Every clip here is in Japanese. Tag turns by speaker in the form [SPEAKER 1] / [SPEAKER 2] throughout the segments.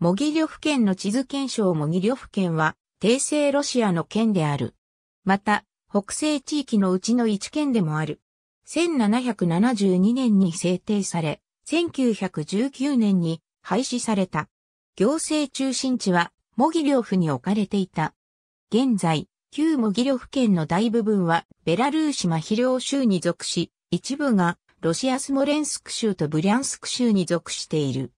[SPEAKER 1] モギリョフ県の地図検証モギリョフ県は、帝政ロシアの県である。また、北西地域のうちの一県でもある。1772年に制定され、1919年に廃止された。行政中心地は、モギリョフに置かれていた。現在、旧モギリョフ県の大部分は、ベラルーシマヒ領州に属し、一部が、ロシアスモレンスク州とブリャンスク州に属している。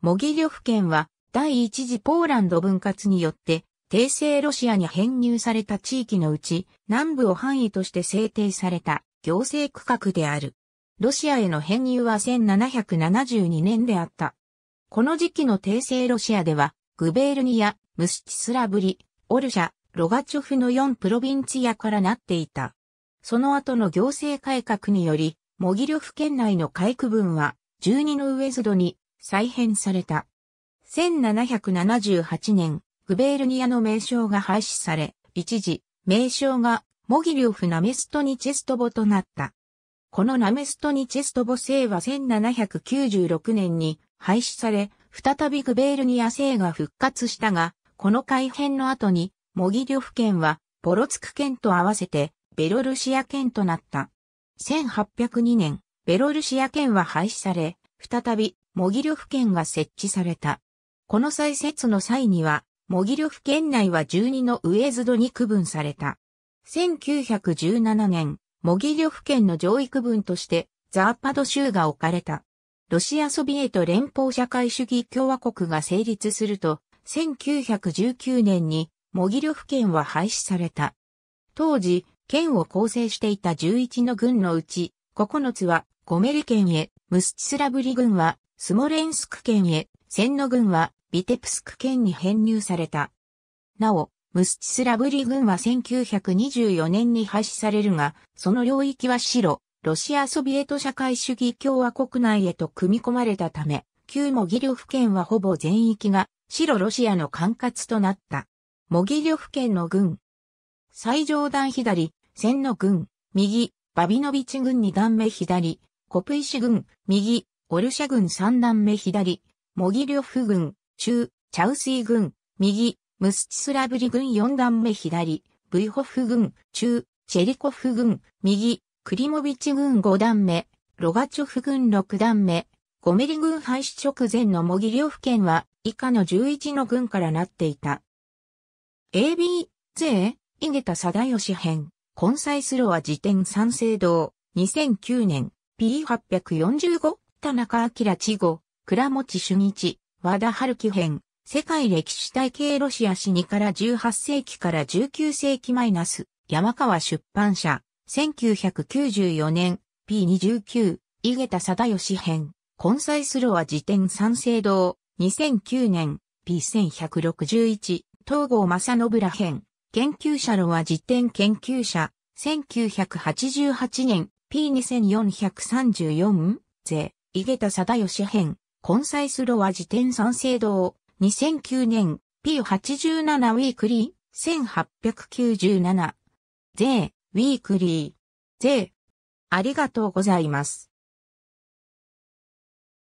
[SPEAKER 1] モギリョフ県は、第一次ポーランド分割によって、帝政ロシアに編入された地域のうち、南部を範囲として制定された行政区画である。ロシアへの編入は1772年であった。この時期の帝政ロシアでは、グベールニア、ムスチスラブリ、オルシャ、ロガチョフの4プロビンツィアからなっていた。その後の行政改革により、モギリョフ県内の海区分は、12のウエズドに再編された。1778年、グベールニアの名称が廃止され、一時、名称がモギリョフ・ナメストニ・チェストボとなった。このナメストニ・チェストボ聖は1796年に廃止され、再びグベールニア聖が復活したが、この改変の後に、モギリョフ県は、ボロツク県と合わせて、ベロルシア県となった。1802年、ベロルシア県は廃止され、再び、モギリョフ県が設置された。この再設の際には、モギリョフ県内は12の上津戸に区分された。1917年、モギリョフ県の上位区分として、ザーパド州が置かれた。ロシアソビエト連邦社会主義共和国が成立すると、1919年にモギリョフ県は廃止された。当時、県を構成していた11の軍のうち、9つはゴメリ県へ、ムスチスラブリ軍はスモレンスク県へ、千ノ軍はビテプスク県に編入された。なお、ムスチスラブリ軍は1924年に廃止されるが、その領域は白、ロシアソビエト社会主義共和国内へと組み込まれたため、旧モギリョフ県はほぼ全域が白ロシアの管轄となった。モギリョフ県の軍。最上段左、千の軍、右、バビノビチ軍二段目左、コプイシ軍、右、オルシャ軍三段目左、モギリョフ軍、中、チャウスイ軍、右、ムスチスラブリ軍4段目左、ブイホフ軍、中、チェリコフ軍、右、クリモビチ軍5段目、ロガチョフ軍6段目、ゴメリ軍廃止直前のモギリオフ県は以下の11の軍からなっていた。AB、税、サダヨシ編、根菜スロア辞典三聖堂、2009年、P845、田中明知五、倉持俊一、和田春樹編、世界歴史体系ロシア史2から18世紀から19世紀マイナス、山川出版社、1994年、P29、井桁貞義編、根菜スロア辞典三省堂、2009年、P1161、東郷正信ら編、研究者ロア辞典研究者、1988年、P2434、税、井桁貞義編、コンサイスロは辞典三省堂、2009年、P87 ウィークリー、1897。税、ウィークリー。税。ありがとうございます。